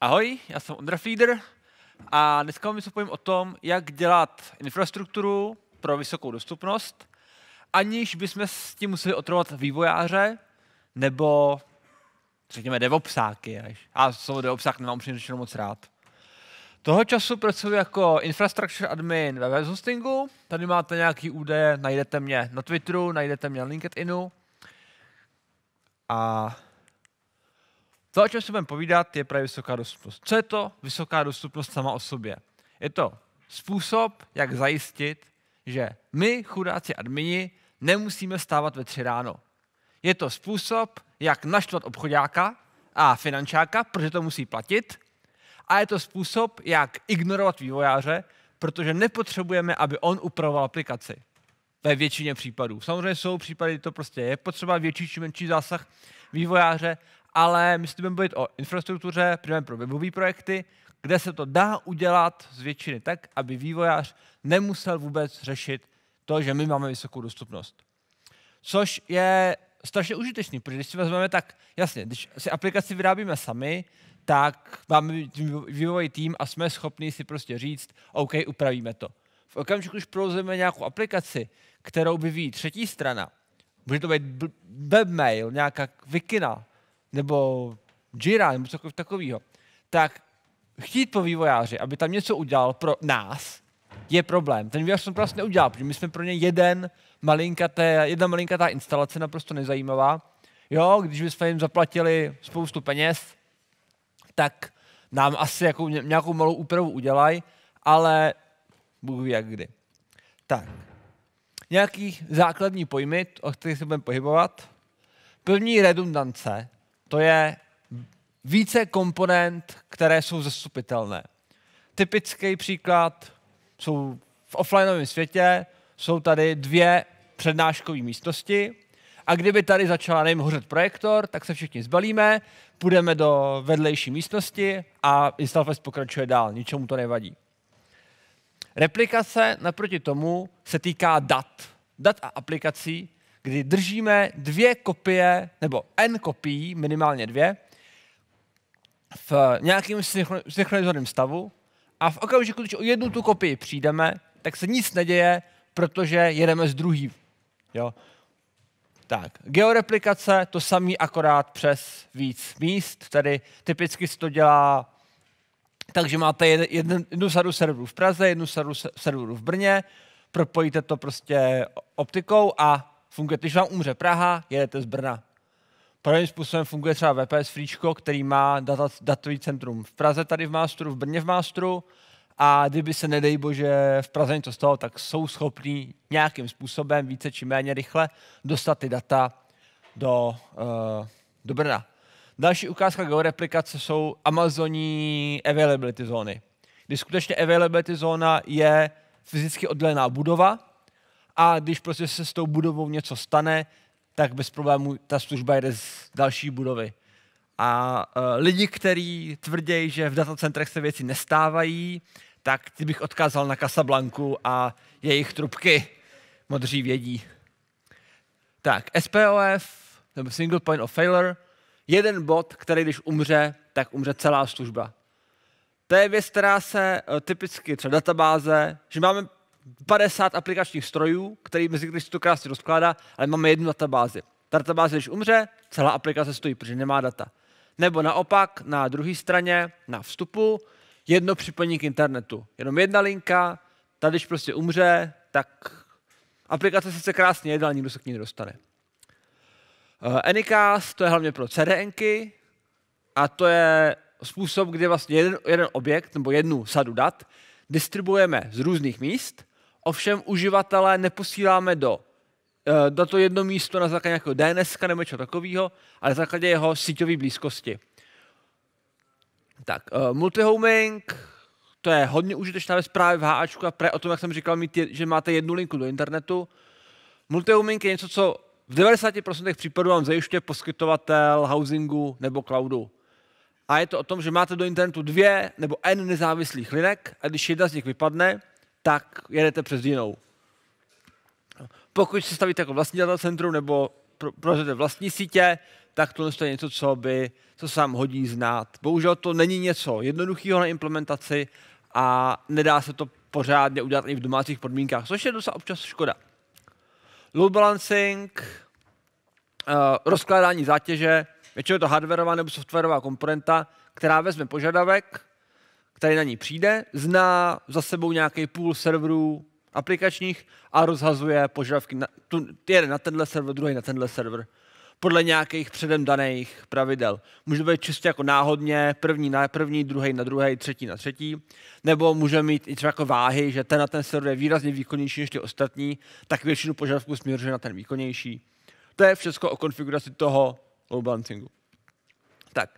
Ahoj, já jsem Ondra Flieder a dneska vám se povím o tom, jak dělat infrastrukturu pro vysokou dostupnost, aniž bychom s tím museli otrovat vývojáře nebo řekněme devopsáky. Až. A slovo devopsák nemám upřímně řečeno moc rád. Toho času pracuji jako infrastructure admin ve web hostingu. Tady máte nějaký údaje, najdete mě na Twitteru, najdete mě na LinkedInu. A to, o čem se budeme povídat, je právě vysoká dostupnost. Co je to vysoká dostupnost sama o sobě? Je to způsob, jak zajistit, že my, chudáci admini, nemusíme stávat ve tři ráno. Je to způsob, jak naštvat obchodáka a finančáka, protože to musí platit. A je to způsob, jak ignorovat vývojáře, protože nepotřebujeme, aby on upravoval aplikaci. Ve většině případů. Samozřejmě jsou případy, kdy to prostě je potřeba větší či menší zásah vývojáře, ale my si budeme bavit o infrastruktuře, primárně pro webové projekty, kde se to dá udělat z většiny tak, aby vývojář nemusel vůbec řešit to, že my máme vysokou dostupnost. Což je strašně užitečný, protože když si vezmeme tak, jasně, když si aplikaci vyrábíme sami, tak máme vývoj tým a jsme schopni si prostě říct, OK, upravíme to. V okamžiku, když provozujeme nějakou aplikaci, kterou vyvíjí třetí strana, může to být webmail, nějaká vikina, nebo Jira, nebo cokoliv takového, tak chtít po vývojáři, aby tam něco udělal pro nás, je problém. Ten vývojář to prostě neudělal, protože my jsme pro ně jeden té, jedna ta instalace naprosto nezajímavá. Jo, když bychom jim zaplatili spoustu peněz, tak nám asi jakou, nějakou malou úpravu udělají, ale Bůh ví jak kdy. Tak, nějaký základní pojmy, o kterých se budeme pohybovat. První redundance to je více komponent, které jsou zastupitelné. Typický příklad jsou v offlineovém světě, jsou tady dvě přednáškové místnosti a kdyby tady začal, nevím, hořet projektor, tak se všichni zbalíme, půjdeme do vedlejší místnosti a Installfest pokračuje dál, ničemu to nevadí. Replikace naproti tomu se týká dat. Dat a aplikací, kdy držíme dvě kopie, nebo n kopií, minimálně dvě, v nějakém synchronizovaném stavu a v okamžiku, když o jednu tu kopii přijdeme, tak se nic neděje, protože jedeme z druhý. Jo? Tak, georeplikace, to samý akorát přes víc míst, tedy typicky se to dělá takže máte jednu, jednu sadu serverů v Praze, jednu sadu serverů v Brně, propojíte to prostě optikou a Funguje, když vám umře Praha, jedete z Brna. Podobným způsobem funguje třeba VPS Fríčko, který má data, datový centrum v Praze tady v Mástru, v Brně v Mástru a kdyby se nedej bože v Praze něco stalo, tak jsou schopní nějakým způsobem více či méně rychle dostat ty data do, uh, do Brna. Další ukázka georeplikace jsou Amazoní availability zóny, kdy skutečně availability zóna je fyzicky oddělená budova, a když prostě se s tou budovou něco stane, tak bez problémů ta služba jede z další budovy. A uh, lidi, kteří tvrdí, že v datacentrech se věci nestávají, tak ty bych odkázal na Casablanku a jejich trubky. Modří vědí. Tak, SPOF, nebo Single Point of Failure, jeden bod, který když umře, tak umře celá služba. To je věc, která se e, typicky třeba databáze, že máme 50 aplikačních strojů, který mezi když se to krásně rozkládá, ale máme jednu databázi. Ta databáze, když umře, celá aplikace stojí, protože nemá data. Nebo naopak, na druhé straně, na vstupu, jedno připojení k internetu. Jenom jedna linka, ta když prostě umře, tak aplikace sice krásně jede, ale nikdo se k ní dostane. Eh, Anycast, to je hlavně pro CDNky a to je způsob, kdy vlastně jeden, jeden objekt nebo jednu sadu dat distribuujeme z různých míst Ovšem uživatele neposíláme do na eh, to jedno místo na základě nějakého DNS nebo něčeho takového, ale na základě jeho síťové blízkosti. Tak, eh, multihoming, to je hodně užitečná věc právě v HAčku a pre, o tom, jak jsem říkal, mít že máte jednu linku do internetu. Multihoming je něco, co v 90% případů vám zajišťuje poskytovatel housingu nebo cloudu. A je to o tom, že máte do internetu dvě nebo n nezávislých linek a když jedna z nich vypadne, tak jedete přes jinou. Pokud si stavíte jako vlastní centrum nebo provozujete vlastní sítě, tak tohle je něco, co, by, co se vám hodí znát. Bohužel to není něco jednoduchého na implementaci a nedá se to pořádně udělat i v domácích podmínkách, což je docela občas škoda. Load balancing, uh, rozkládání zátěže, většinou je to hardwareová nebo softwarová komponenta, která vezme požadavek, který na ní přijde, zná za sebou nějaký půl serverů aplikačních a rozhazuje požadavky na, tu, jeden na tenhle server, druhý na tenhle server podle nějakých předem daných pravidel. Může být čistě jako náhodně, první na první, druhý na druhý, třetí na třetí, nebo může mít i třeba jako váhy, že ten na ten server je výrazně výkonnější než ty ostatní, tak většinu požadavků směřuje na ten výkonnější. To je všechno o konfiguraci toho load balancingu. Tak.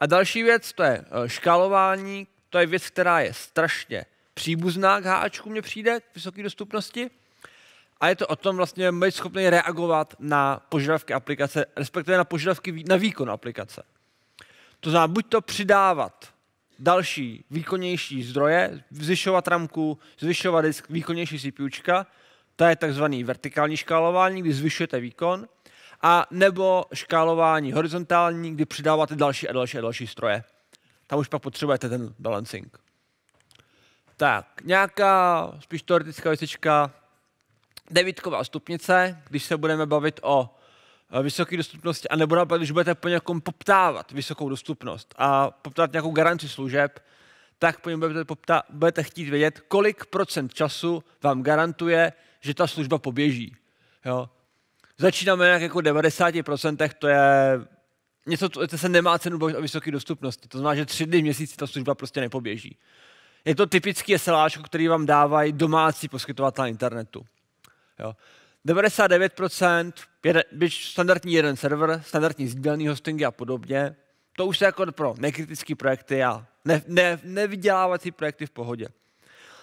A další věc, to je eh, škálování, to je věc, která je strašně příbuzná k háčku, mně přijde, k vysoké dostupnosti. A je to o tom vlastně být schopný reagovat na požadavky aplikace, respektive na požadavky na výkon aplikace. To znamená, buď to přidávat další výkonnější zdroje, zvyšovat ramku, zvyšovat disk, výkonnější CPUčka, to je takzvaný vertikální škálování, kdy zvyšujete výkon, a nebo škálování horizontální, kdy přidáváte další a další a další stroje tam už pak potřebujete ten balancing. Tak, nějaká spíš teoretická věcička, devítková stupnice, když se budeme bavit o eh, vysoké dostupnosti, nebo naopak, když budete po někom poptávat vysokou dostupnost a poptávat nějakou garanci služeb, tak po něm budete, poptá, budete chtít vědět, kolik procent času vám garantuje, že ta služba poběží. Jo? Začínáme nějak jako 90%, to je něco, co se nemá cenu bavit o vysoké dostupnosti. To znamená, že tři dny v měsíci ta služba prostě nepoběží. Je to typický SLAčko, který vám dávají domácí poskytovatel internetu. Jo. 99%, jeden, byč standardní jeden server, standardní sdílený hostingy a podobně, to už je jako pro nekritické projekty a ne, ne, nevydělávací projekty v pohodě.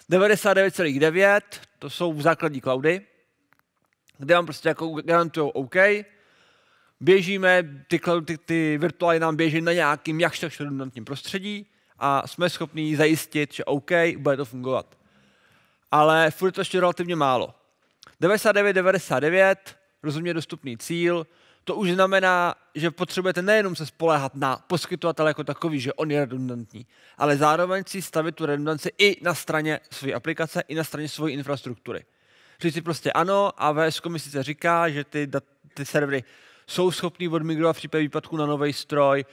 99,9 to jsou v základní cloudy, kde vám prostě jako garantují OK, běžíme, ty, ty, ty virtuály nám běží na nějakým jakž takž redundantním prostředí a jsme schopni zajistit, že OK, bude to fungovat. Ale furt to ještě relativně málo. 99,99, rozumně dostupný cíl, to už znamená, že potřebujete nejenom se spolehat na poskytovatele jako takový, že on je redundantní, ale zároveň si stavit tu redundanci i na straně své aplikace, i na straně své infrastruktury. Říct si prostě ano, AWS mi sice říká, že ty, dat, ty servery jsou schopní odmigrovat v případě výpadku na nový stroj,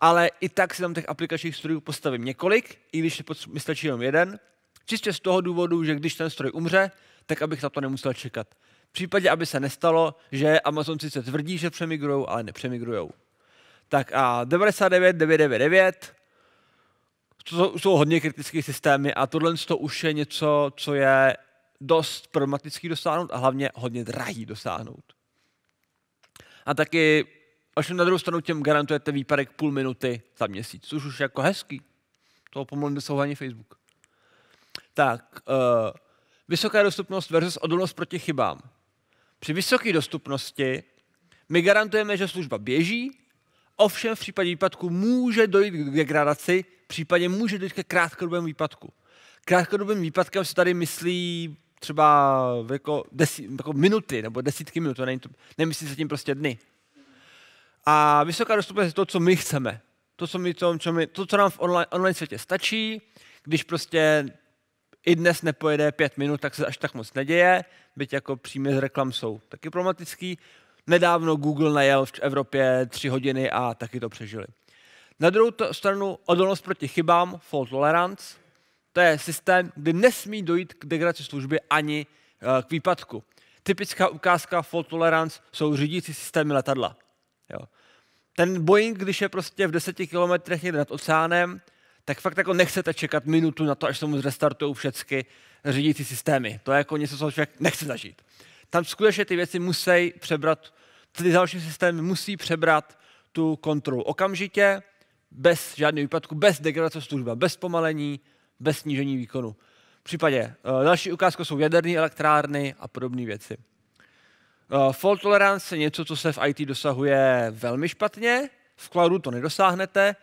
ale i tak si tam těch aplikačních strojů postavím několik, i když mi stačí jenom jeden, čistě z toho důvodu, že když ten stroj umře, tak abych na to nemusel čekat. V případě, aby se nestalo, že Amazon sice tvrdí, že přemigrujou, ale nepřemigrujou. Tak a 99, to jsou, jsou hodně kritické systémy a tohle to už je něco, co je dost problematický dosáhnout a hlavně hodně drahý dosáhnout a taky až na druhou stranu těm garantujete výpadek půl minuty za měsíc, což už je jako hezký. To pomalu nesouhá ani Facebook. Tak, uh, vysoká dostupnost versus odolnost proti chybám. Při vysoké dostupnosti my garantujeme, že služba běží, ovšem v případě výpadku může dojít k degradaci, případně může dojít ke krátkodobému výpadku. Krátkodobým výpadkem se tady myslí třeba jako, desi, jako minuty nebo desítky minut, to není to, nemyslí se tím prostě dny. A vysoká dostupnost je to, co my chceme. To, co, my, to, co, my, to, co nám v online, online světě stačí, když prostě i dnes nepojede pět minut, tak se až tak moc neděje, byť jako příjmy z reklam jsou taky problematický. Nedávno Google najel v Evropě tři hodiny a taky to přežili. Na druhou stranu odolnost proti chybám, fault tolerance, to je systém, kdy nesmí dojít k degradaci služby ani eh, k výpadku. Typická ukázka fault tolerance jsou řídící systémy letadla. Jo. Ten Boeing, když je prostě v deseti kilometrech někde nad oceánem, tak fakt jako nechcete čekat minutu na to, až se mu zrestartují všechny řídící systémy. To je jako něco, co člověk nechce zažít. Tam skutečně ty věci musí přebrat, ty další systémy musí přebrat tu kontrolu okamžitě, bez žádného výpadku, bez degradace služba, bez pomalení, bez snížení výkonu. V případě eh, další ukázka jsou jaderné elektrárny a podobné věci. Eh, fault tolerance je něco, co se v IT dosahuje velmi špatně, v cloudu to nedosáhnete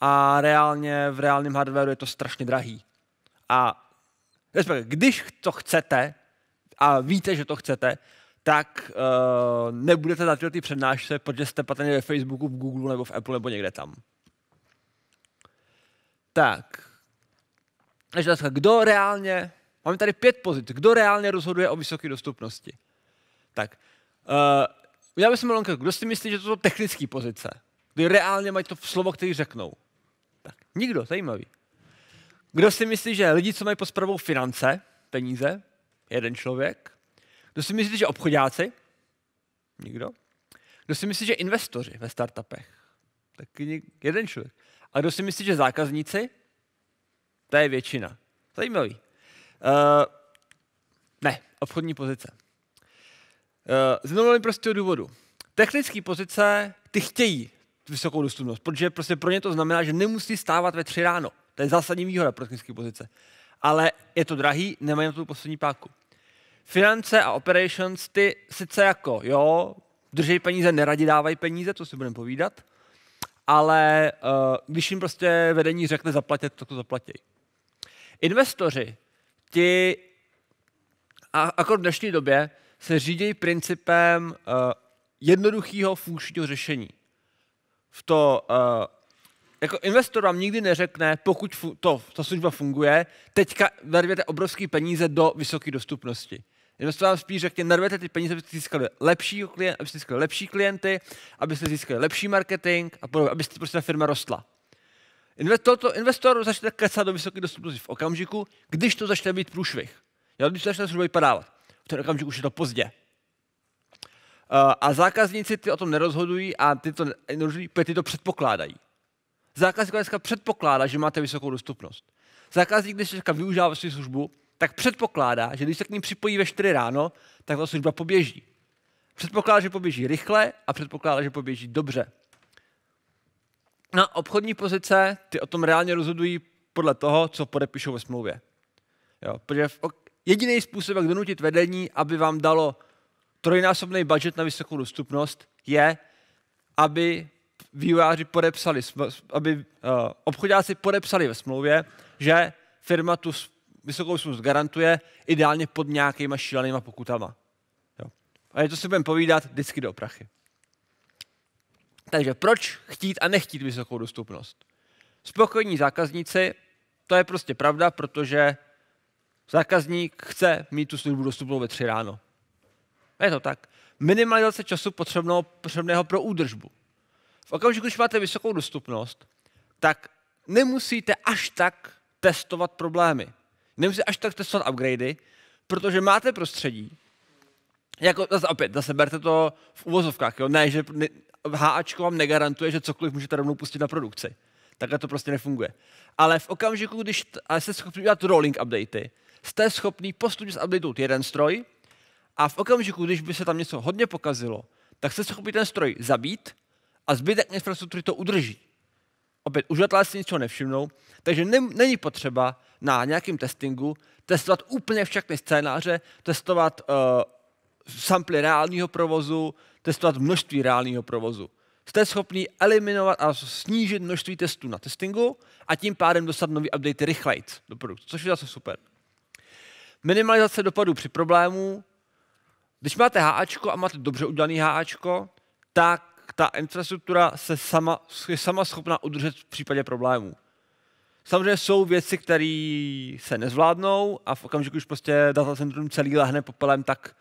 a reálně v reálném hardwareu je to strašně drahý. A když to chcete a víte, že to chcete, tak uh, nebudete na ty přednášce, protože jste patrně ve Facebooku, v Google nebo v Apple nebo někde tam. Tak, takže otázka, kdo reálně, máme tady pět pozic, kdo reálně rozhoduje o vysoké dostupnosti? Tak, uh, eh, bych si měl kdo si myslí, že to jsou technické pozice? Kdy reálně mají to slovo, které řeknou? Tak, nikdo, zajímavý. Kdo si myslí, že lidi, co mají pod spravou finance, peníze, jeden člověk. Kdo si myslí, že obchodáci? Nikdo. Kdo si myslí, že investoři ve startupech? Taky jeden člověk. A kdo si myslí, že zákazníci? To je většina. Zajímavý. Uh, ne, obchodní pozice. Uh, z jednoho prostého důvodu. Technické pozice, ty chtějí vysokou dostupnost, protože prostě pro ně to znamená, že nemusí stávat ve tři ráno. To je zásadní výhoda pro technické pozice. Ale je to drahý, nemají na tu poslední páku. Finance a operations, ty sice jako, jo, držej peníze, neradi dávají peníze, to si budeme povídat, ale uh, když jim prostě vedení řekne zaplatit, tak to zaplatí. Investoři, ti a, jako v dnešní době se řídí principem uh, jednoduchého funkčního řešení. V to, uh, jako investor vám nikdy neřekne, pokud fu- to, ta služba funguje, teďka narvěte obrovské peníze do vysoké dostupnosti. Investor vám spíš řekne, narvete ty peníze, abyste získali lepší, klient, abyste získali lepší klienty, abyste získali lepší marketing a podobně, abyste prostě ta firma rostla investor začne kecat do vysoké dostupnosti v okamžiku, když to začne být průšvih. Já když to začne zhruba vypadávat. V ten okamžik už je to pozdě. Eh, a zákazníci ty o tom nerozhodují a ty to, ty to předpokládají. Zákazník dneska předpokládá, že máte vysokou dostupnost. Zákazník, když dneska využívá vaši službu, tak předpokládá, že když se k ním připojí ve 4 ráno, tak ta služba poběží. Předpokládá, že poběží rychle a předpokládá, že poběží dobře. Na no, obchodní pozice, ty o tom reálně rozhodují podle toho, co podepíšou ve smlouvě. Jo, protože jediný způsob, jak donutit vedení, aby vám dalo trojnásobný budget na vysokou dostupnost, je, aby vývojáři podepsali, aby uh, obchodáci podepsali ve smlouvě, že firma tu vysokou dostupnost garantuje ideálně pod nějakýma šílenýma pokutama. Jo. A je to si budeme povídat vždycky do prachy. Takže proč chtít a nechtít vysokou dostupnost? Spokojení zákazníci, to je prostě pravda, protože zákazník chce mít tu službu dostupnou ve tři ráno. Je to tak. Minimalizace času potřebného, potřebného pro údržbu. V okamžiku, když máte vysokou dostupnost, tak nemusíte až tak testovat problémy. Nemusíte až tak testovat upgradey, protože máte prostředí, jako zase opět, zase berte to v uvozovkách, jo? Ne, že, ne, háčko vám negarantuje, že cokoliv můžete rovnou pustit na produkci. Takhle to prostě nefunguje. Ale v okamžiku, když jste schopni udělat rolling updaty, jste schopni postupně updatovat jeden stroj a v okamžiku, když by se tam něco hodně pokazilo, tak jste schopni ten stroj zabít a zbytek infrastruktury to udrží. Opět, uživatelé si ničeho nevšimnou, takže ne, není potřeba na nějakém testingu testovat úplně všechny scénáře, testovat uh, samply reálního provozu, testovat množství reálního provozu. Jste schopni eliminovat a snížit množství testů na testingu a tím pádem dostat nový update rychleji do produktu, což je zase super. Minimalizace dopadů při problému. Když máte HA a máte dobře udělaný HA, tak ta infrastruktura se sama, je sama schopná udržet v případě problémů. Samozřejmě jsou věci, které se nezvládnou a v okamžiku, když prostě datacentrum celý lehne popelem, tak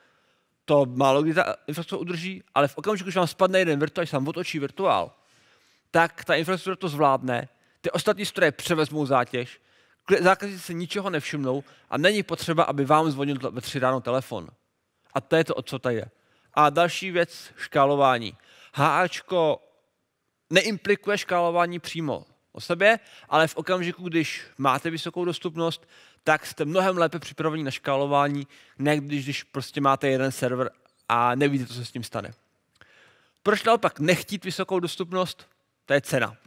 to málo kdy ta infrastruktura udrží, ale v okamžiku, když vám spadne jeden virtuál, když vám otočí virtuál, tak ta infrastruktura to zvládne, ty ostatní stroje převezmou zátěž, zákazníci se ničeho nevšimnou a není potřeba, aby vám zvonil ve tři ráno telefon. A to je to, o co tady je. A další věc, škálování. HAčko neimplikuje škálování přímo o sebe, ale v okamžiku, když máte vysokou dostupnost, tak jste mnohem lépe připraveni na škálování, než když, když prostě máte jeden server a nevíte, co se s tím stane. Proč naopak nechtít vysokou dostupnost? To je cena.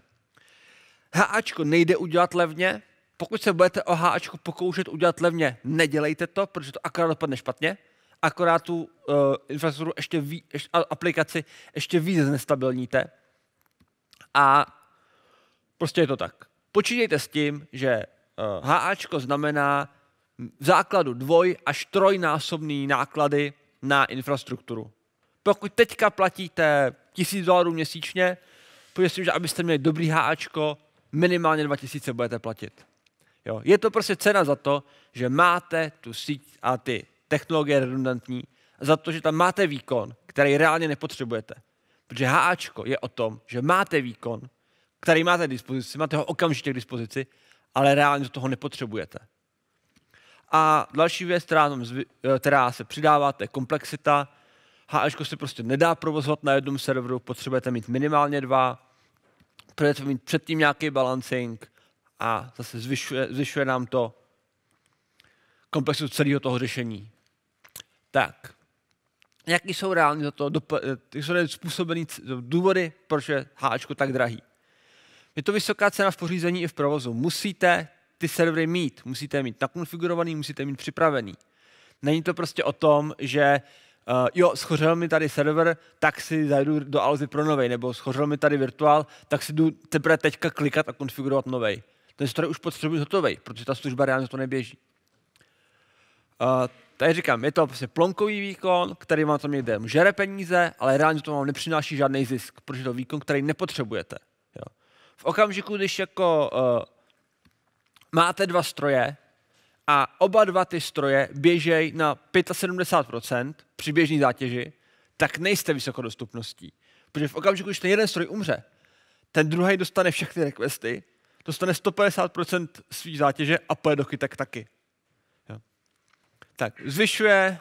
HAčko nejde udělat levně. Pokud se budete o HAčko pokoušet udělat levně, nedělejte to, protože to akorát dopadne špatně. Akorát tu uh, infrastrukturu ještě, ví, ještě aplikaci ještě víc znestabilníte. A prostě je to tak. Počítejte s tím, že Uh. HAčko znamená v základu dvoj až trojnásobný náklady na infrastrukturu. Pokud teďka platíte 1000 dolarů měsíčně, pojistím, že abyste měli dobrý HAčko, minimálně 2000 budete platit. Jo. Je to prostě cena za to, že máte tu síť a ty technologie redundantní, za to, že tam máte výkon, který reálně nepotřebujete. Protože HAčko je o tom, že máte výkon, který máte k dispozici, máte ho okamžitě k dispozici ale reálně do toho nepotřebujete. A další věc, která, tam, eh, která se přidává, to je komplexita. HE se prostě nedá provozovat na jednom serveru, potřebujete mít minimálně dva, potřebujete mít předtím nějaký balancing a zase zvyšuje, zvyšuje nám to komplexitu celého toho řešení. Tak, jaký jsou reálně za to, dop- eh, jsou způsobený důvody, proč je HE tak drahý? Je to vysoká cena v pořízení i v provozu. Musíte ty servery mít, musíte mít nakonfigurovaný, musíte mít připravený. Není to prostě o tom, že uh, jo, schořel mi tady server, tak si zajdu do Alzy pro novej, nebo schořel mi tady virtuál, tak si jdu teprve teďka klikat a konfigurovat novej. Ten stroj už potřebuji hotový, protože ta služba reálně to neběží. Uh, tady říkám, je to prostě plonkový výkon, který vám tam někde žere peníze, ale reálně to vám nepřináší žádný zisk, protože to výkon, který nepotřebujete v okamžiku, když jako uh, máte dva stroje a oba dva ty stroje běžejí na 75% při běžné zátěži, tak nejste vysokodostupností. Protože v okamžiku, když ten jeden stroj umře, ten druhý dostane všechny requesty, dostane 150% svých zátěže a pojede do chytek taky. Jo. Tak, zvyšuje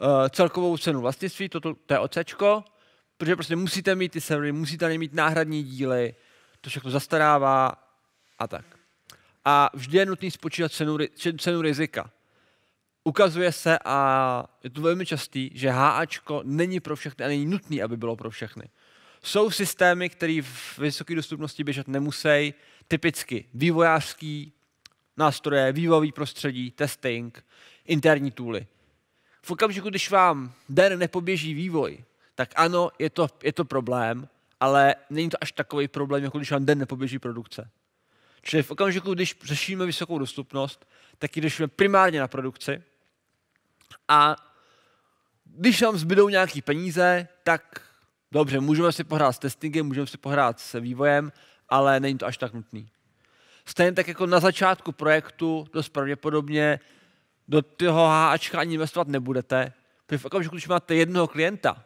uh, celkovou cenu vlastnictví, toto, to je OCčko, protože prostě musíte mít ty servery, musíte mít náhradní díly, to všechno zastarává a tak. A vždy je nutný spočítat cenu, cenu rizika. Ukazuje se, a je to velmi častý, že HAčko není pro všechny a není nutný, aby bylo pro všechny. Jsou systémy, které v vysoké dostupnosti běžet nemusí, typicky vývojářský nástroje, vývojový prostředí, testing, interní tooly. V okamžiku, když vám den nepoběží vývoj, tak ano, je to, je to problém, ale není to až takový problém, jako když vám den nepoběží produkce. Čili v okamžiku, když řešíme vysokou dostupnost, tak ji řešíme primárně na produkci a když nám zbydou nějaký peníze, tak dobře, můžeme si pohrát s testingem, můžeme si pohrát s vývojem, ale není to až tak nutný. Stejně tak jako na začátku projektu, dost pravděpodobně do toho háčka ani investovat nebudete, protože v okamžiku, když máte jednoho klienta,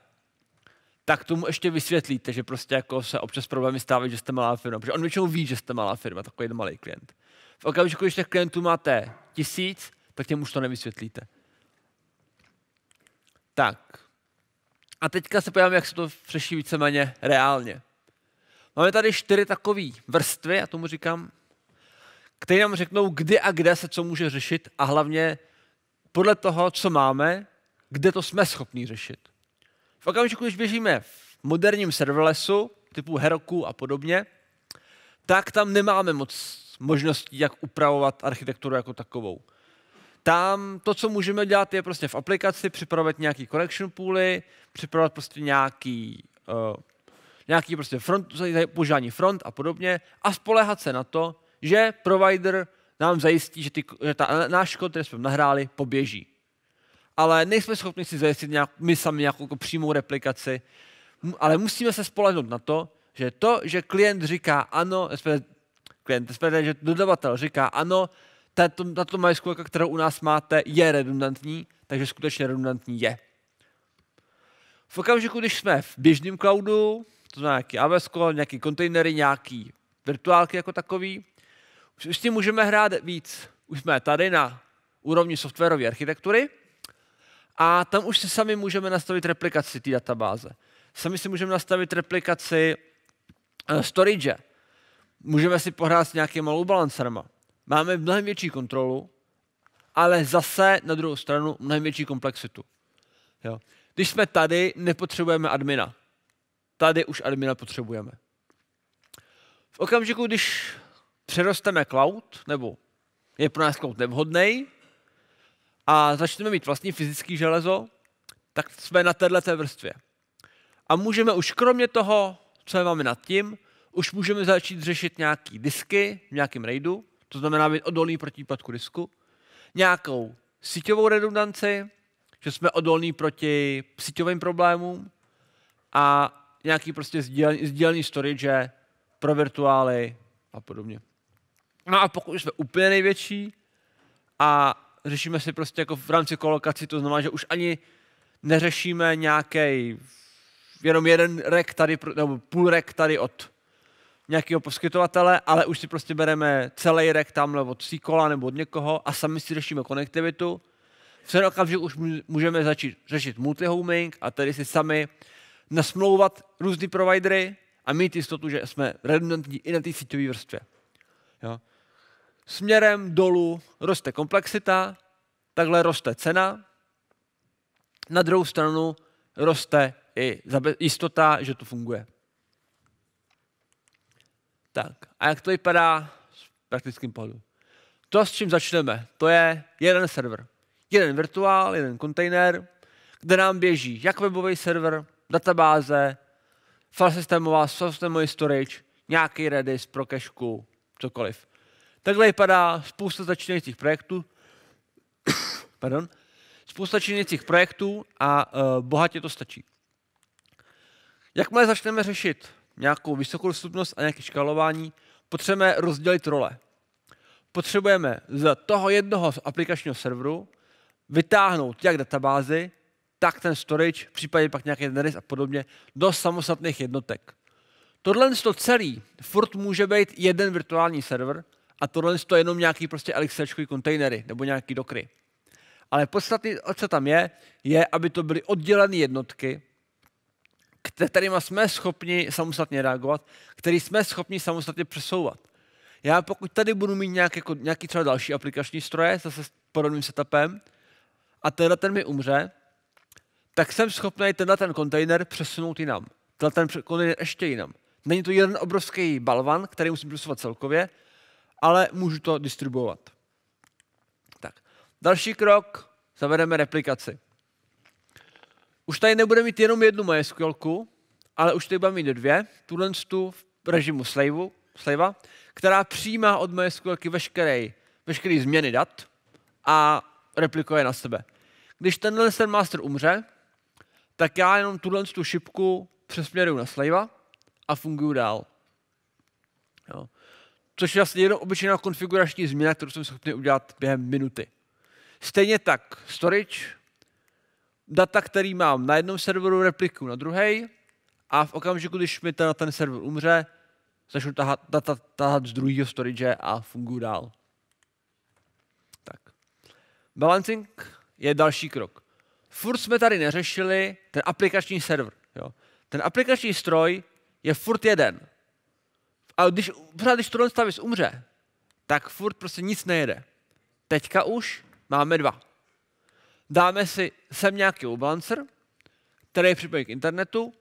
tak tomu ještě vysvětlíte, že prostě jako se občas problémy stávají, že jste malá firma, protože on většinou ví, že jste malá firma, takový malý klient. V okamžiku, když těch klientů máte tisíc, tak těm už to nevysvětlíte. Tak. A teďka se podíváme, jak se to řeší víceméně reálně. Máme tady čtyři takové vrstvy, já tomu říkám, které nám řeknou, kdy a kde se co může řešit a hlavně podle toho, co máme, kde to jsme schopni řešit v okamžiku, když běžíme v moderním serverlessu, typu Heroku a podobně, tak tam nemáme moc možností, jak upravovat architekturu jako takovou. Tam to, co můžeme dělat, je prostě v aplikaci připravovat nějaký connection pooly, připravovat prostě nějaký, uh, nějaký prostě front, používání front a podobně a spolehat se na to, že provider nám zajistí, že, ty, že ta, náš kód, který jsme nahráli, poběží ale nejsme schopni si zajistit nějak, my sami nějakou jako přímou replikaci, ale musíme se spolehnout na to, že to, že klient říká ano, respektive, klient, respektive, že dodavatel říká ano, tato, tato majskulka, kterou u nás máte, je redundantní, takže skutečně redundantní je. V okamžiku, když jsme v běžném cloudu, to znamená nějaký AWS, nějaký kontejnery, nějaký virtuálky jako takový, už s tím můžeme hrát víc. Už jsme tady na úrovni softwarové architektury, a tam už si sami můžeme nastavit replikaci té databáze. Sami si můžeme nastavit replikaci eh, storage. Můžeme si pohrát s nějakýma balancerma. Máme mnohem větší kontrolu, ale zase na druhou stranu mnohem větší komplexitu. Jo. Když jsme tady, nepotřebujeme admina. Tady už admina potřebujeme. V okamžiku, když přerosteme cloud, nebo je pro nás cloud nevhodný, a začneme mít vlastní fyzické železo, tak jsme na této vrstvě. A můžeme už kromě toho, co máme nad tím, už můžeme začít řešit nějaký disky v nějakém raidu, to znamená být odolný proti výpadku disku, nějakou síťovou redundanci, že jsme odolní proti síťovým problémům a nějaký prostě sdílený, sdílený storage pro virtuály a podobně. No a pokud jsme úplně největší a řešíme si prostě jako v rámci kolokaci, to znamená, že už ani neřešíme nějaký jenom jeden rek tady, nebo půl rek tady od nějakého poskytovatele, ale už si prostě bereme celý rek tamhle od Sikola nebo od někoho a sami si řešíme konektivitu. V ten okamžik už můžeme začít řešit multihoming a tedy si sami nasmlouvat různý providery a mít jistotu, že jsme redundantní i na té síťové vrstvě. Jo? směrem dolů roste komplexita, takhle roste cena, na druhou stranu roste i jistota, že to funguje. Tak, a jak to vypadá s praktickým pohledu? To, s čím začneme, to je jeden server. Jeden virtuál, jeden kontejner, kde nám běží jak webový server, databáze, file systémová, systémový storage, nějaký redis pro kešku, cokoliv. Takhle vypadá spousta začínajících projektů, pardon, spousta začínajících projektů a uh, bohatě to stačí. Jakmile začneme řešit nějakou vysokou dostupnost a nějaké škalování, potřebujeme rozdělit role. Potřebujeme z toho jednoho aplikačního serveru vytáhnout jak databázy, tak ten storage, případně pak nějaký NERIS a podobně, do samostatných jednotek. Tohle to celý furt může být jeden virtuální server, a tohle je jenom nějaký prostě elixirčkový kontejnery nebo nějaký dokry. Ale podstatný, o co tam je, je, aby to byly oddělené jednotky, kterými jsme schopni samostatně reagovat, který jsme schopni samostatně přesouvat. Já pokud tady budu mít nějak, jako, nějaký třeba další aplikační stroje, zase s podobným setupem, a tenhle ten mi umře, tak jsem schopný tenhle ten kontejner přesunout jinam. Tenhle ten kontejner ještě jinam. Není to jeden obrovský balvan, který musím přesouvat celkově, ale můžu to distribuovat. Tak. Další krok, zavedeme replikaci. Už tady nebude mít jenom jednu MySQL, ale už tady budeme mít dvě, tuhle tu v režimu slave, slave, která přijímá od MySQL veškeré, veškeré změny dat a replikuje na sebe. Když tenhle ten master umře, tak já jenom tuhle tu šipku přesměruju na slave a funguju dál. Jo což je vlastně jenom obyčejná konfigurační změna, kterou jsme schopni udělat během minuty. Stejně tak storage, data, který mám na jednom serveru, repliku na druhý, a v okamžiku, když mi ten, ten server umře, začnu tahat, data tahat z druhého storage a funguji dál. Tak. Balancing je další krok. Furt jsme tady neřešili ten aplikační server. Jo. Ten aplikační stroj je furt jeden. A když, pořád, když tohle stavis umře, tak furt prostě nic nejede. Teďka už máme dva. Dáme si sem nějaký balancer, který je připojen k internetu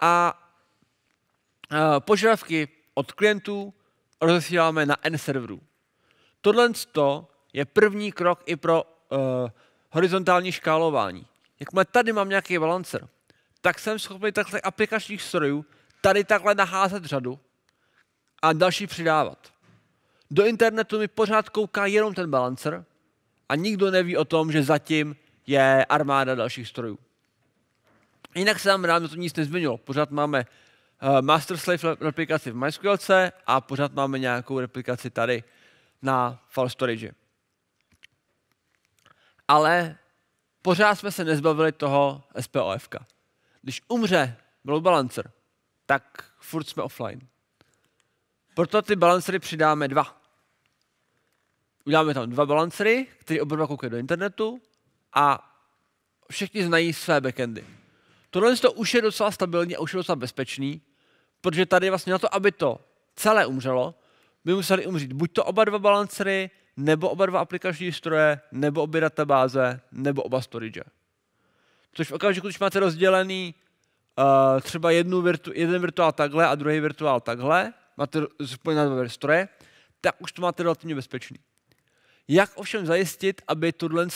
a požadavky od klientů rozesíláme na N serverů. Tohle je první krok i pro uh, horizontální škálování. Jakmile tady mám nějaký balancer, tak jsem schopný takhle aplikačních strojů tady takhle naházet řadu a další přidávat. Do internetu mi pořád kouká jenom ten balancer a nikdo neví o tom, že zatím je armáda dalších strojů. Jinak se nám ráno to nic nezměnilo. Pořád máme eh, master slave replikaci v MySQL a pořád máme nějakou replikaci tady na file storage. Ale pořád jsme se nezbavili toho SPOF. Když umře load balancer, tak furt jsme offline. Proto ty balancery přidáme dva. Uděláme tam dva balancery, který oba dva koukají do internetu a všichni znají své backendy. Tohle to už je docela stabilní a už je docela bezpečný, protože tady vlastně na to, aby to celé umřelo, by museli umřít buď to oba dva balancery, nebo oba dva aplikační stroje, nebo obě databáze, nebo oba storage. Což v okamžiku, když máte rozdělený uh, třeba jednu virtu, jeden virtuál takhle a druhý virtuál takhle, máte na dva stroje, tak už to máte relativně bezpečný. Jak ovšem zajistit, aby tohle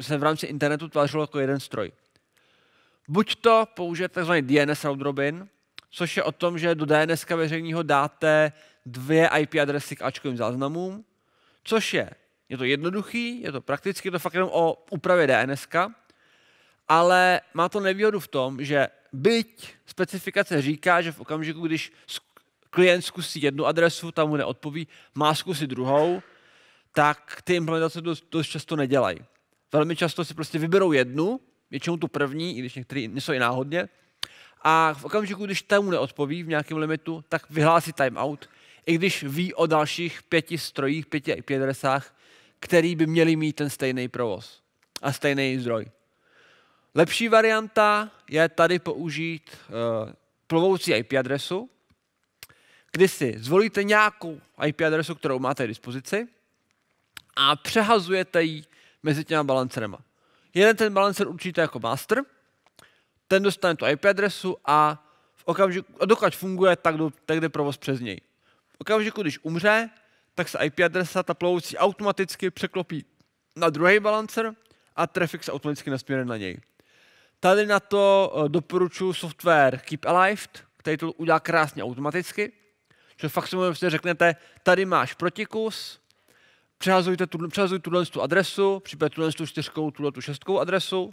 se v rámci internetu tvářilo jako jeden stroj? Buď to použít tzv. DNS route robin, což je o tom, že do DNS veřejního dáte dvě IP adresy k Ačkovým záznamům, což je, je to jednoduchý, je to prakticky, je to fakt jenom o úpravě DNS, ale má to nevýhodu v tom, že byť specifikace říká, že v okamžiku, když klient zkusí jednu adresu, tam mu neodpoví, má zkusit druhou, tak ty implementace dost, dost často nedělají. Velmi často si prostě vyberou jednu, většinou tu první, i když některý jsou i náhodně, a v okamžiku, když tomu neodpoví v nějakém limitu, tak vyhlásí timeout, i když ví o dalších pěti strojích, pěti IP adresách, který by měli mít ten stejný provoz a stejný zdroj. Lepší varianta je tady použít uh, plovoucí IP adresu, kdy si zvolíte nějakou IP adresu, kterou máte k dispozici a přehazujete ji mezi těma balancerema. Jeden ten balancer určíte jako master, ten dostane tu IP adresu a v okamžiku, a dokud funguje, tak, do, tak jde provoz přes něj. V okamžiku, když umře, tak se IP adresa, ta plovoucí, automaticky překlopí na druhý balancer a trafik se automaticky nasměruje na něj. Tady na to eh, doporučuji software Keep Alive, který to udělá krásně automaticky. Že fakt si řeknete, tady máš protikus, přehazujte tu, přehazuj tuhle tu adresu, připojí tuhle tu čtyřkou, tuhle tu šestkou adresu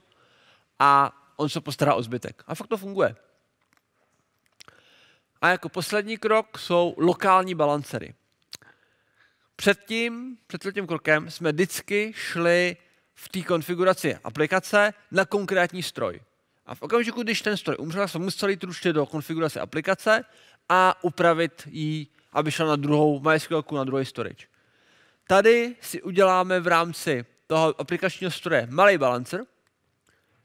a on se postará o zbytek. A fakt to funguje. A jako poslední krok jsou lokální balancery. Před tím, před tím krokem jsme vždycky šli v té konfiguraci aplikace na konkrétní stroj. A v okamžiku, když ten stroj umřel, jsme museli jít do konfigurace aplikace a upravit ji, aby šla na druhou MySQLku, na druhý storage. Tady si uděláme v rámci toho aplikačního stroje malý balancer,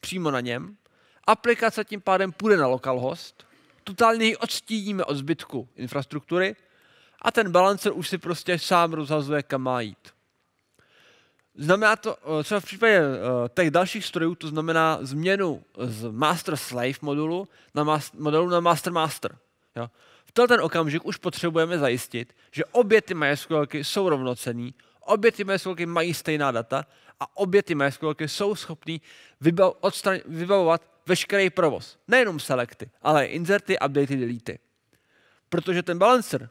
přímo na něm. Aplikace tím pádem půjde na localhost, totálně ji odstíníme od zbytku infrastruktury a ten balancer už si prostě sám rozhazuje, kam má jít. Znamená to, eh, třeba v případě eh, těch dalších strojů, to znamená změnu z master-slave modulu na modelu na master-master. Jo? V ten okamžik už potřebujeme zajistit, že obě ty MySQLky jsou rovnocený, obě ty MySQLky mají stejná data a obě ty MySQLky jsou schopný vybav, vybavovat veškerý provoz. Nejenom selekty, ale i inserty, updaty, delety. Protože ten balancer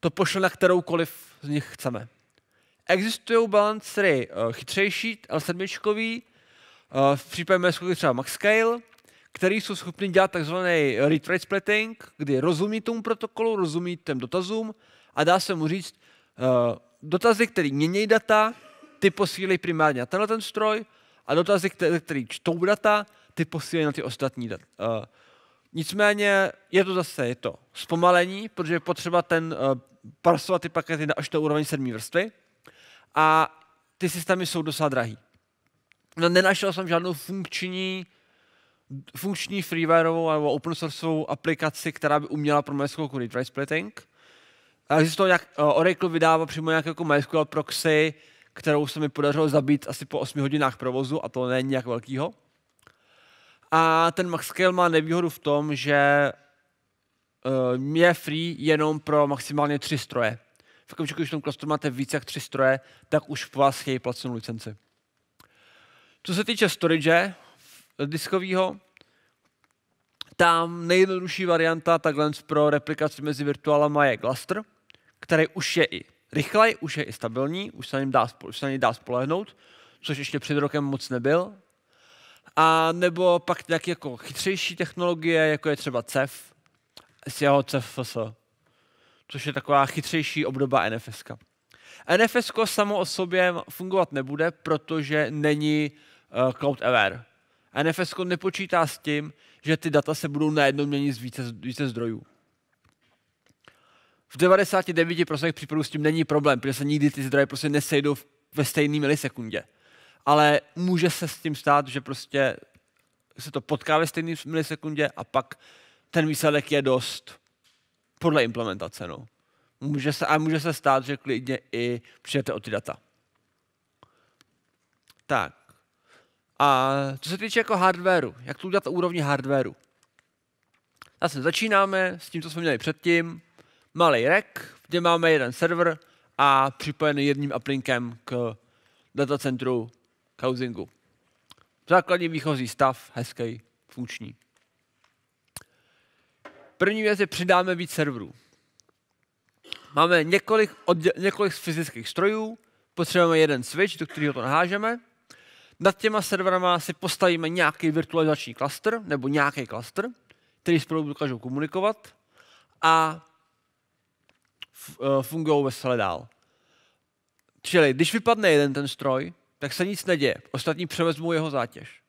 to pošle na kteroukoliv z nich chceme. Existují balancery eh, chytřejší, L7, eh, v případě MySQL třeba MaxScale, který jsou schopni dělat takzvaný retrace splitting, kdy rozumí tomu protokolu, rozumí těm dotazům a dá se mu říct, uh, dotazy, které mění data, ty posílej primárně na tenhle ten stroj a dotazy, které čtou data, ty posílej na ty ostatní data. Uh, eh. nicméně je to zase je to zpomalení, protože je potřeba ten uh, eh, parsovat ty pakety až na úroveň sedmý vrstvy a ty systémy jsou dosa drahý. No, nenašel jsem žádnou funkční funkční freewareovou nebo open sourceovou aplikaci, která by uměla pro MySQL konit rate splitting. Takže to jak eh, Oracle vydává přímo nějak jako MySQL proxy, kterou se mi podařilo zabít asi po 8 hodinách provozu a to není nějak velkýho. A ten Maxscale má nevýhodu v tom, že uh, je free jenom pro maximálně tři stroje. V okamžiku, když v tom klastru máte více jak tři stroje, tak už po vás chtějí placenou licenci. Co se týče storage, diskového. Tam nejjednodušší varianta takhle pro replikaci mezi virtuálama je Gluster, který už je i rychlej, už je i stabilní, už se na něj dá, už dá spolehnout, což ještě před rokem moc nebyl. A nebo pak nějaké jako chytřejší technologie, jako je třeba CEF, s jeho CFS, což je taková chytřejší obdoba NFS. NFS samo o sobě fungovat nebude, protože není uh, cloud aware. A NFS nepočítá s tím, že ty data se budou najednou měnit z více, více zdrojů. V 99% případů s tím není problém, protože se nikdy ty zdroje prostě nesejdou ve stejné milisekundě. Ale může se s tím stát, že prostě se to potká ve stejné milisekundě a pak ten výsledek je dost podle implementace. No. Může se, a může se stát, že klidně i přijete o ty data. Tak. A co se týče jako hardwareu, jak to udělat na úrovni hardwareu? Zase začínáme s tím, co jsme měli předtím. Malý rack, kde máme jeden server a připojený jedním uplinkem k datacentru k housingu. Základní výchozí stav, hezký, funkční. První věc je, přidáme víc serverů. Máme několik, několik fyzických strojů, potřebujeme jeden switch, do kterého to nahážeme – nad těma serverama si postavíme nějaký virtualizační klaster nebo nějaký klaster, který spolu dokážou komunikovat a eh, fungují veselé dál. Čili když vypadne jeden ten stroj, tak se nic neděje. Ostatní převezmou jeho zátěž.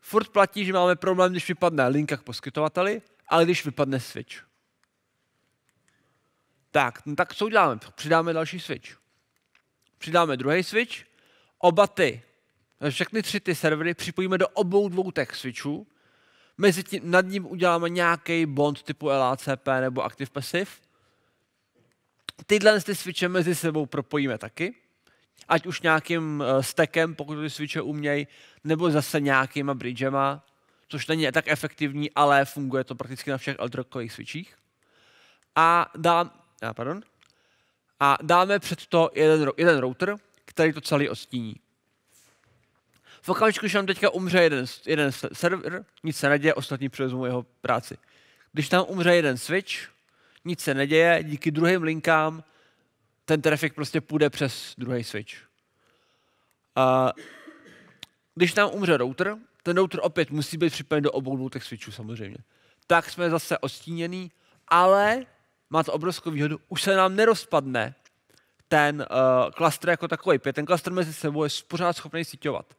Furt platí, že máme problém, když vypadne linka k poskytovateli, ale když vypadne switch. Tak, no tak co uděláme? Přidáme další switch. Přidáme druhý switch. Oba ty Eh, všechny tři ty servery připojíme do obou dvou tech switchů, mezi tím, nad ním uděláme nějaký bond typu LACP nebo Active Passive. Tyhle ty switche mezi sebou propojíme taky, ať už nějakým eh, stekem, pokud ty switche umějí, nebo zase nějakýma bridgema, což není tak efektivní, ale funguje to prakticky na všech elektrokových switchích. A, dám, a, pardon, a dáme před to jeden, jeden router, který to celý odstíní. V okamžiku, že tam teďka umře jeden, jeden server, nic se neděje, ostatní převezmou jeho práci. Když tam umře jeden switch, nic se neděje, díky druhým linkám ten trafik prostě půjde přes druhý switch. A když tam umře router, ten router opět musí být připojen do obou dvou těch switchů samozřejmě. Tak jsme zase ostíněný, ale má to obrovskou výhodu, už se nám nerozpadne ten uh, eh, klastr jako takový. Ten klastr mezi sebou je pořád schopný síťovat.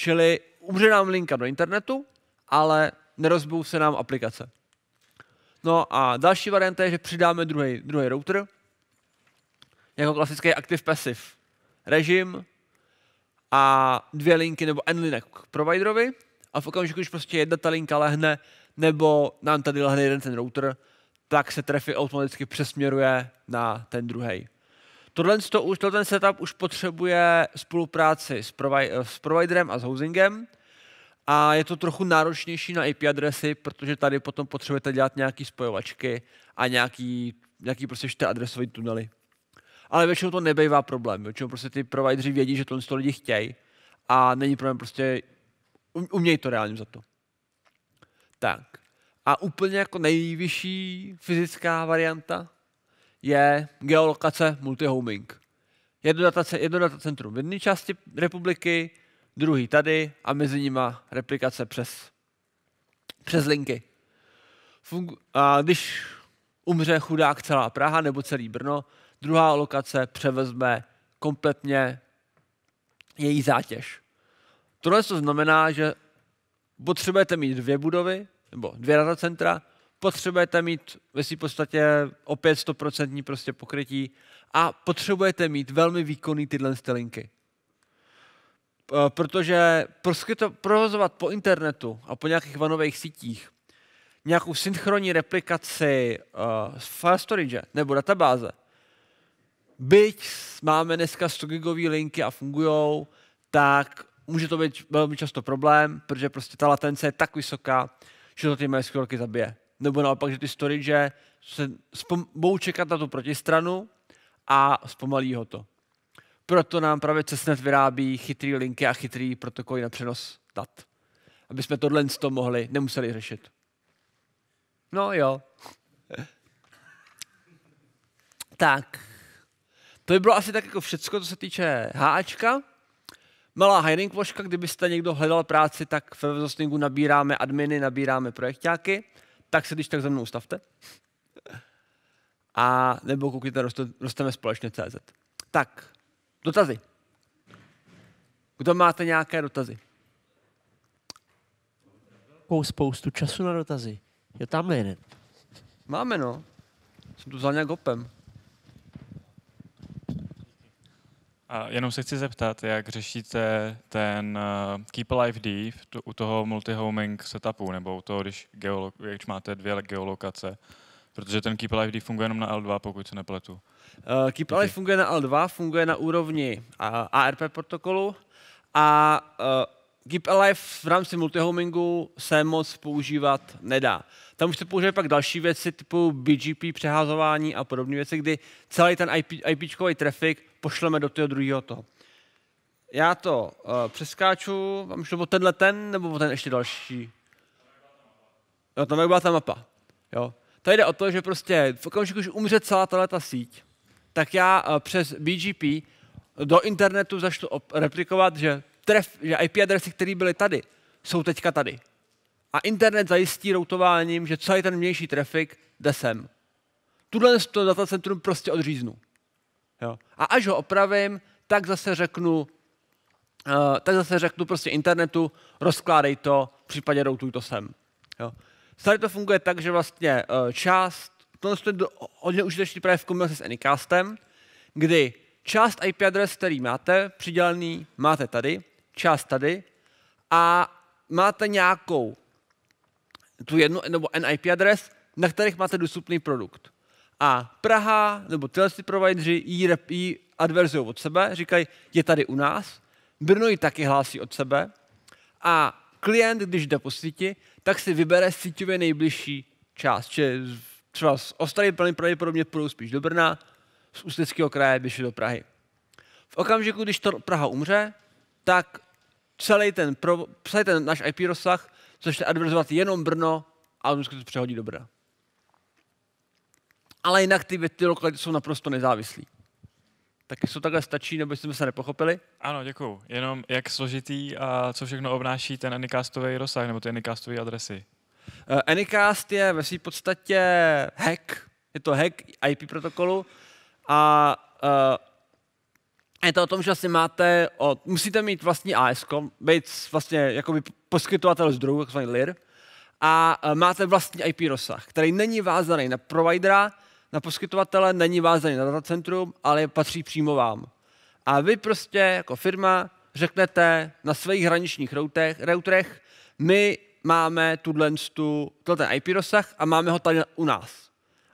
Čili umře nám linka do internetu, ale nerozbijou se nám aplikace. No a další varianta je, že přidáme druhý, druhý router, jako klasický active passive režim a dvě linky nebo n linek k providerovi a v okamžiku, když prostě jedna ta linka lehne nebo nám tady lehne jeden ten router, tak se trefy automaticky přesměruje na ten druhý. Tohle to už, ten setup už potřebuje spolupráci s, provi- eh, s providerem a s housingem a je to trochu náročnější na IP adresy, protože tady potom potřebujete dělat nějaké spojovačky a nějaký, nějaký prostě ty adresové tunely. Ale většinou to nebejvá problém, většinou prostě ty provideri vědí, že tohle to lidi chtějí a není problém prostě, um- umějí to reálně za to. Tak. A úplně jako nejvyšší fyzická varianta, je geolokace multihoming. Jedno, datace, jedno datacentrum v jedné části republiky, druhý tady a mezi nima replikace přes, přes linky. Fungu- a když umře chudák celá Praha nebo celý Brno, druhá lokace převezme kompletně její zátěž. Tohle to znamená, že potřebujete mít dvě budovy nebo dvě datacentra, potřebujete mít ve své podstatě opět 100% prostě pokrytí a potřebujete mít velmi výkonný tyhle linky. Eh, protože provozovat po internetu a po nějakých vanových sítích nějakou synchronní replikaci uh, file storage nebo databáze, byť máme dneska 100 gigové linky a fungují, tak může to být velmi často problém, protože prostě ta latence je tak vysoká, že to ty MySQLky zabije nebo naopak, že ty storage se spom- budou čekat na tu protistranu a zpomalí ho to. Proto nám právě CESNET vyrábí chytrý linky a chytrý protokoly na přenos dat. Aby jsme tohle toho mohli, nemuseli řešit. No jo. tak. To by bylo asi tak jako všecko, co se týče HAčka. Malá hiring ložka, kdybyste někdo hledal práci, tak ve Webhostingu nabíráme adminy, nabíráme projektáky tak se když tak za mnou stavte. A nebo koukněte, rosteme společně CZ. Tak, dotazy. Kdo máte nějaké dotazy? Kou spoustu času na dotazy. Je tam jeden. Máme, no. Jsem tu za nějak opem. A jenom se chci zeptat, jak řešíte ten eh, Keep Alive D to, u toho multi-homing setupu, nebo u toho, když, geolo, když máte dvě geolokace, protože ten Keep Alive D funguje jenom na L2, pokud se nepletu. Uh, Keep Alive funguje na L2, funguje na úrovni uh, ARP protokolu a uh, Keep Alive v rámci multihomingu se moc používat nedá. Tam už se používají pak další věci typu BGP, přeházování a podobné věci, kdy celý ten IP, IPčkový trafik pošleme do toho druhého toho. Já to uh, přeskáču, vám šlo o tenhle ten, nebo o ten ještě další? No tam byla ta mapa. Jo. Tady jde o to, že prostě v okamžiku, že umře celá tahle ta síť, tak já uh, přes BGP do internetu začnu replikovat, že, tref, že IP adresy, které byly tady, jsou teďka tady. A internet zajistí routováním, že celý ten vnější trafik jde sem. Tuhle to datacentrum prostě odříznu. Jo. A až ho opravím, tak zase řeknu, uh, tak zase řeknu prostě internetu, rozkládej to, v případě routuj to sem. Jo. Stále to funguje tak, že vlastně uh, část, To je hodně užitečný právě v kombinaci s Anycastem, kdy část IP adres, který máte, přidělený, máte tady, část tady a máte nějakou tu jednu nebo NIP adres, na kterých máte dostupný produkt a Praha, nebo tyhle ty provideri ji, adverzují od sebe, říkají, je tady u nás, Brno ji taky hlásí od sebe a klient, když jde po síti, tak si vybere síťově nejbližší část, či třeba z Ostravy pravděpodobně půjdou spíš do Brna, z Ústeckého kraje by do Prahy. V okamžiku, když to Praha umře, tak celý ten, celý ten náš IP rozsah začne adverzovat jenom Brno a on to přehodí do Brna ale jinak ty, ty lokality jsou naprosto nezávislí. Tak jestli to takhle stačí, nebo jsme se nepochopili? Ano, děkuju. Jenom jak složitý a co všechno obnáší ten Anycastový rozsah nebo ty Anycastové adresy? Uh, Anycast je ve své podstatě hack. Je to hack IP protokolu a uh, je to o tom, že vlastně máte, od, musíte mít vlastní AS, být vlastně jakoby poskytovatel zdrojů, takzvaný LIR, a eh, máte vlastní IP rozsah, který není vázaný na providera, na poskytovatele není vázaný na datacentrum, ale patří přímo vám. A vy prostě jako firma řeknete na svých hraničních routech, routerech, my máme tuhle, ten IP rozsah a máme ho tady u nás.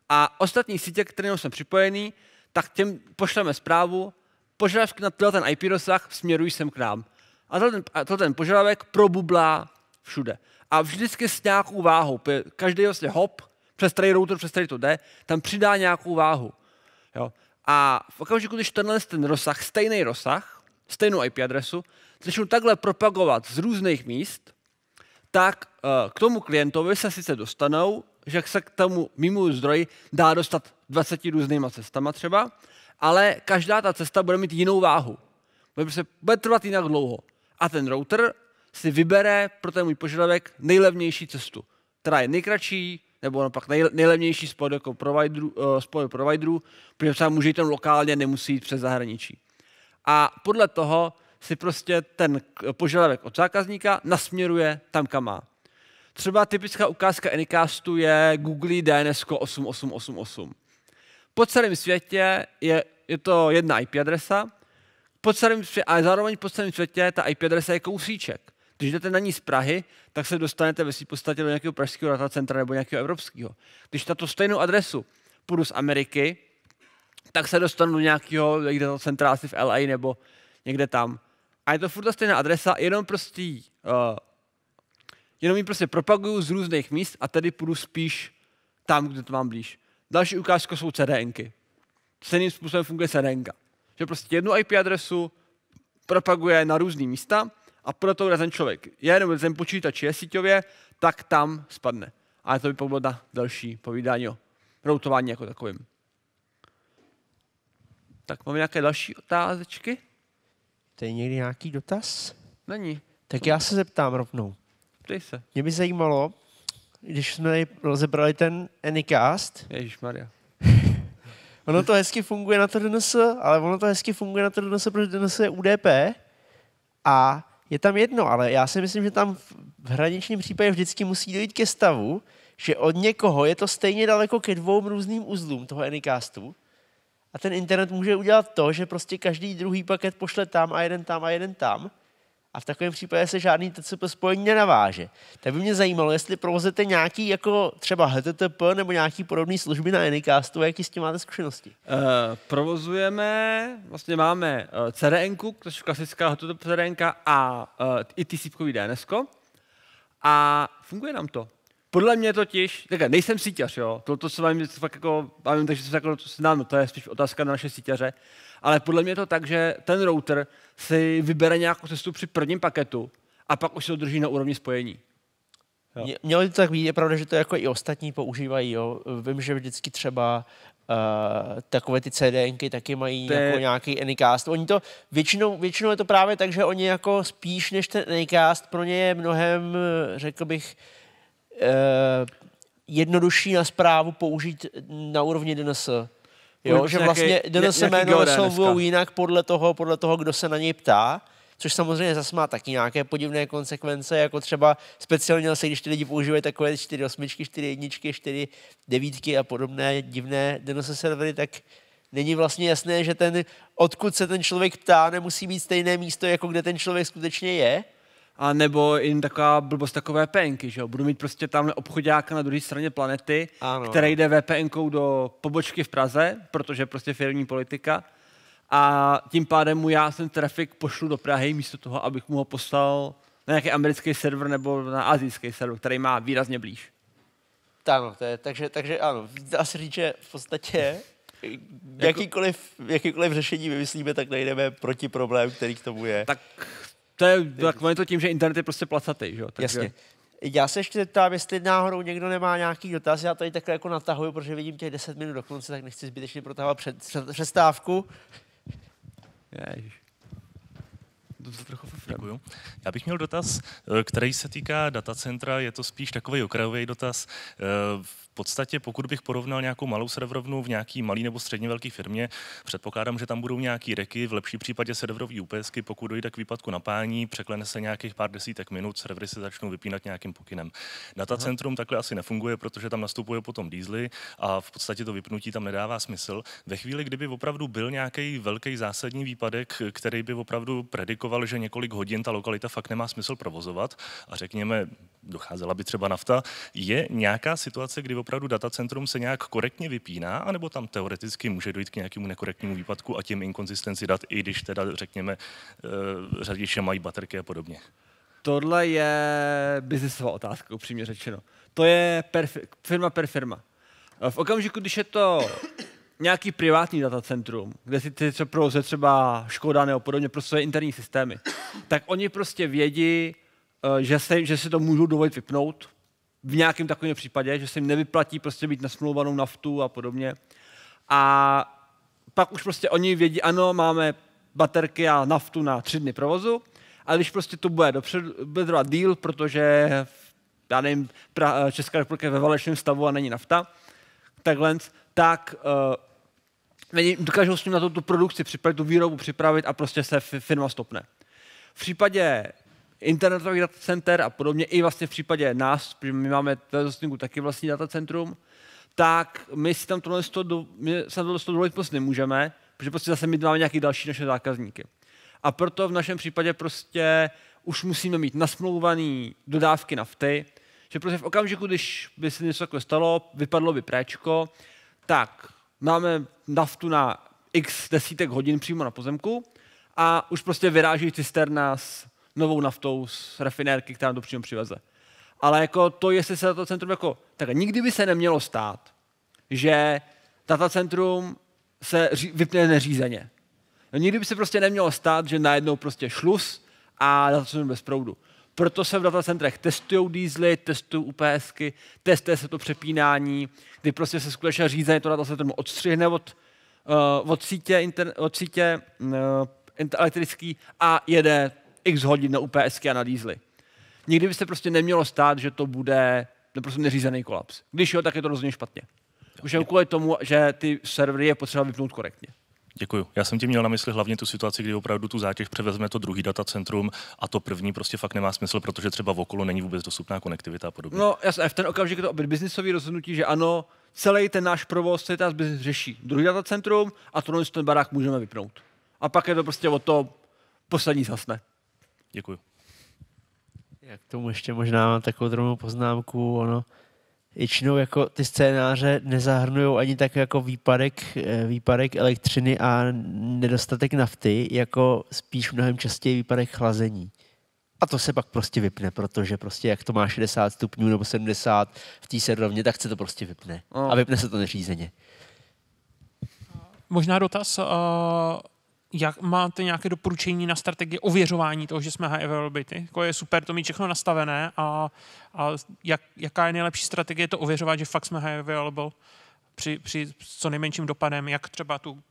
A ostatní sítě, které jsme připojený, tak těm pošleme zprávu, požadavky na ten IP rozsah směrují sem k nám. A ten, a ten požadavek probublá všude. A vždycky s nějakou váhou. Každý vlastně hop přes který router, přes který to jde, tam přidá nějakou váhu. Jo? A v okamžiku, když tenhle ten rozsah, stejný rozsah, stejnou IP adresu, začnu takhle propagovat z různých míst, tak eh, k tomu klientovi se sice dostanou, že se k tomu mimo zdroji dá dostat 20 různýma cestama třeba, ale každá ta cesta bude mít jinou váhu. Bude, se, prostě, bude trvat jinak dlouho. A ten router si vybere pro ten můj požadavek nejlevnější cestu, která je nejkratší, nebo pak nej, nejlevnější spoj jako providerů, uh, eh, spoj providerů, protože třeba může jít lokálně, nemusí jít přes zahraničí. A podle toho si prostě ten požadavek od zákazníka nasměruje tam, kam má. Třeba typická ukázka Anycastu je Google DNS 8888. Po celém světě je, je to jedna IP adresa, po celém světě, ale zároveň po celém světě ta IP adresa je kousíček. Když jdete na ní z Prahy, tak se dostanete ve svým podstatě do nějakého pražského datacentra nebo nějakého evropského. Když na tu stejnou adresu půjdu z Ameriky, tak se dostanu do nějakého datacentra asi v LA nebo někde tam. A je to furt ta stejná adresa, jenom prostý, uh, eh, jenom ji prostě propaguju z různých míst a tedy půjdu spíš tam, kde to mám blíž. Další ukázka jsou CDNky. Stejným způsobem funguje CDNka. Že prostě jednu IP adresu propaguje na různý místa a podle toho, kde ten člověk je, nebo ten počítač je síťově, tak tam spadne. A to by bylo na další povídání o routování jako takovým. Tak máme nějaké další otázečky? To je někdy nějaký dotaz? Není. Tak já se zeptám rovnou. Ptej se. Mě by zajímalo, když jsme rozebrali ten Anycast. Ježíš Maria. ono to hezky funguje na to DNS, ale ono to hezky funguje na to DNS, protože DNS je UDP a je tam jedno, ale já si myslím, že tam v hraničním případě vždycky musí dojít ke stavu, že od někoho je to stejně daleko ke dvou různým uzlům toho Anycastu. A ten internet může udělat to, že prostě každý druhý paket pošle tam a jeden tam a jeden tam a v takovém případě se žádný TCP spojení nenaváže. Tak by mě zajímalo, jestli provozujete nějaký jako třeba HTTP nebo nějaký podobné služby na Anycastu jaký s tím máte zkušenosti? Uh, provozujeme, vlastně máme uh, eh, CDN, což je klasická HTTP CDN a uh, i TCP DNS. A funguje nám to. Podle mě totiž, tak nejsem síťař, jo, to, to se vám fakt jako, bavím, takže se jako, to si nám, no, to je spíš otázka na naše síťaře, ale podle mě je to tak, že ten router si vybere nějakou cestu při prvním paketu a pak už se to drží na úrovni spojení. Jo. Mělo by to tak být, je pravda, že to jako i ostatní používají. Jo. Vím, že vždycky třeba Uh, takové ty CDNky taky mají Te... jako nějaký Anycast. Oni to, většinou, většinou je to právě tak, že oni jako spíš než ten Anycast pro ně je mnohem, řekl bych, Eh, jednodušší na zprávu použít na úrovni DNS. Jo, že vlastně DNS jméno nesouvují jinak podle toho, podle toho, kdo se na něj ptá což samozřejmě zase má taky nějaké podivné konsekvence, jako třeba speciálně se, když ty lidi používají takové 4 osmičky, 4 jedničky, 4 devítky a podobné divné DNS servery, tak není vlastně jasné, že ten, odkud se ten člověk ptá, nemusí být stejné místo, jako kde ten člověk skutečně je a nebo jen taková blbost takové penky, že jo? Budu mít prostě tamhle obchodáka na druhé straně planety, ano. který jde VPNkou do pobočky v Praze, protože prostě firmní politika. A tím pádem mu já ten trafik pošlu do Prahy, místo toho, abych mu ho poslal na nějaký americký server nebo na azijský server, který má výrazně blíž. Ano, to je, takže, takže ano, dá se říct, že v podstatě jako- jakýkoliv, jakýkoliv řešení vymyslíme, tak najdeme proti problém, který k tomu je. Tak to je, tak je to tím, že internet je prostě placatý, že jo? Takže... Jasně. Já se ještě zeptám, jestli náhodou někdo nemá nějaký dotaz. Já tady takhle jako natahuju, protože vidím těch 10 minut do konce, tak nechci zbytečně protahovat před, před, přestávku. Děkuju. Já bych měl dotaz, eh, který se týká datacentra, je to spíš takový okrajový dotaz. Eh, podstatě, pokud bych porovnal nějakou malou serverovnu v nějaký malý nebo středně velké firmě, předpokládám, že tam budou nějaký reky, v lepší případě serverový UPSky, pokud dojde k výpadku napání, překlene se nějakých pár desítek minut, servery se začnou vypínat nějakým pokynem. Datacentrum Aha. takhle asi nefunguje, protože tam nastupuje potom dýzly a v podstatě to vypnutí tam nedává smysl. Ve chvíli, kdyby opravdu byl nějaký velký zásadní výpadek, který by opravdu predikoval, že několik hodin ta lokalita fakt nemá smysl provozovat a řekněme, docházela by třeba nafta, je nějaká situace, kdy opravdu datacentrum se nějak korektně vypíná, anebo tam teoreticky může dojít k nějakému nekorektnímu výpadku a tím inkonzistenci dat, i když teda řekněme eh, řadiče mají baterky a podobně? Tohle je biznesová otázka, upřímně řečeno. To je per, firma per firma. Eh, v okamžiku, když je to nějaký privátní datacentrum, kde si ty třeba, třeba Škoda nebo podobně pro prostě své interní systémy, tak oni prostě vědí, eh, že se, že si to můžou dovolit vypnout, v nějakém takovém případě, že se jim nevyplatí prostě být nasmluvanou naftu a podobně. A pak už prostě oni vědí, ano, máme baterky a naftu na tři dny provozu, ale když prostě to bude, dopředu, bude trvat díl, protože já nevím, pra, eh, Česká republika je ve válečném stavu a není nafta, takhle, tak uh, dokážou s ním na to tu produkci připravit, tu výrobu připravit a prostě se firma stopne. V případě internetových datacenter a podobně, i vlastně v případě nás, protože my máme Telestingu taky vlastní datacentrum, tak my si tam tohle do, my se tohle dovolit prostě nemůžeme, protože prostě zase my máme nějaký další naše zákazníky. A proto v našem případě prostě už musíme mít nasmlouvaný dodávky nafty, že prostě v okamžiku, když by se něco takové stalo, vypadlo by préčko, tak máme naftu na x desítek hodin přímo na pozemku a už prostě vyráží cisterna s novou naftou z rafinérky, která nám to přímo přiveze. Ale jako to, jestli se to centrum jako... Tak nikdy by se nemělo stát, že data centrum se vypne neřízeně. No, nikdy by se prostě nemělo stát, že najednou prostě šlus a data centrum bez proudu. Proto se v datacentrech testují dýzly, testují UPSky, testuje se to přepínání, kdy prostě se skutečně řízení to datacentrum odstřihne od, uh, od sítě, interne, od sítě uh, elektrický a jede x hodin na UPSky a na dýzly. Nikdy by se prostě nemělo stát, že to bude naprosto neřízený kolaps. Když jo, tak je to rozhodně špatně. Už jen kvůli tomu, že ty servery je potřeba vypnout korektně. Děkuji. Já jsem tím měl na mysli hlavně tu situaci, kdy opravdu tu zátěž převezme to druhý datacentrum a to první prostě fakt nemá smysl, protože třeba v okolo není vůbec dostupná konektivita a podobně. No jsem v ten okamžik to to biznisový rozhodnutí, že ano, celý ten náš provoz, celý ten biznis řeší druhý datacentrum a to ten barák můžeme vypnout. A pak je to prostě o to poslední zasne. Děkuji. Já k tomu ještě možná mám takovou drobnou poznámku. Ono, většinou jako ty scénáře nezahrnují ani tak jako výpadek, eh, výpadek elektřiny a nedostatek nafty, jako spíš mnohem častěji výpadek chlazení. A to se pak prostě vypne, protože prostě jak to má 60 stupňů nebo 70 v té rovně, tak se to prostě vypne. No. A vypne se to neřízeně. Možná dotaz, uh jak máte nějaké doporučení na strategii ověřování toho, že jsme high availability? Jako je super to mít všechno nastavené a, a jak, jaká je nejlepší strategie to ověřovat, že fakt jsme high available při, při co nejmenším dopadem, jak třeba tu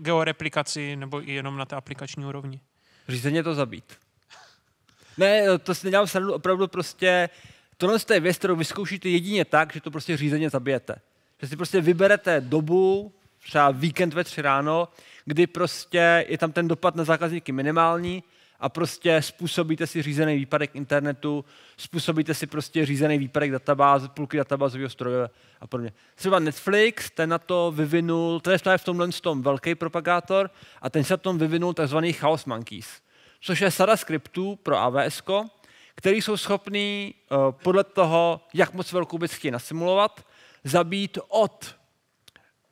georeplikaci nebo i jenom na té aplikační úrovni? Řízeně to zabít. ne, to si nedělám srandu, opravdu prostě tohle je věc, kterou vyzkoušíte jedině tak, že to prostě řízeně zabijete. Že si prostě vyberete dobu, třeba víkend ve tři ráno, kdy prostě je tam ten dopad na zákazníky minimální a prostě způsobíte si řízený výpadek internetu, způsobíte si prostě řízený výpadek databáze, půlky databázového stroje a podobně. Třeba Netflix, ten na to vyvinul, to je v tomhle tom velký propagátor a ten se na tom vyvinul takzvaný Chaos Monkeys, což je sada skriptů pro AWS, který jsou schopný eh, podle toho, jak moc velkou věc chtějí nasimulovat, zabít od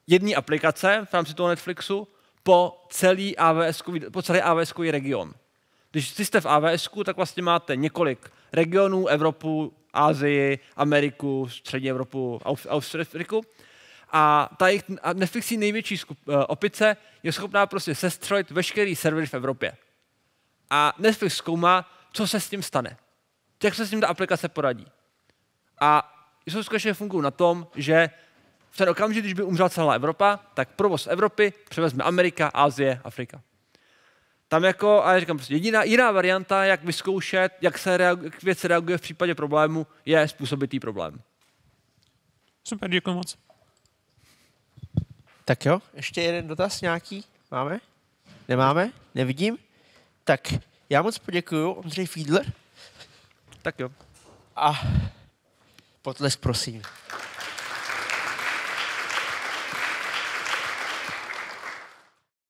jedné aplikace v rámci toho Netflixu po celý AWS, po celý AWS region. Když jste, v AWS, tak vlastně máte několik regionů, Evropu, Ázii, Ameriku, Střední Evropu, Austriku. A ta jejich Netflixí největší skup, uh, opice je schopná prostě sestřelit veškerý servery v Evropě. A Netflix zkoumá, co se s tím stane. Jak se s tím ta aplikace poradí. A jsou skutečně fungují na tom, že v ten okamžik, když by umřela celá Evropa, tak provoz Evropy převezme Amerika, Asie, Afrika. Tam jako, a já říkám, prostě jediná, jiná varianta, jak vyzkoušet, jak se reaguje, jak věc reaguje v případě problému, je způsobitý problém. Super, děkuji moc. Tak jo, ještě jeden dotaz nějaký máme? Nemáme? Nevidím? Tak já moc poděkuju, Ondřej Fiedler. Tak jo. A potlesk prosím.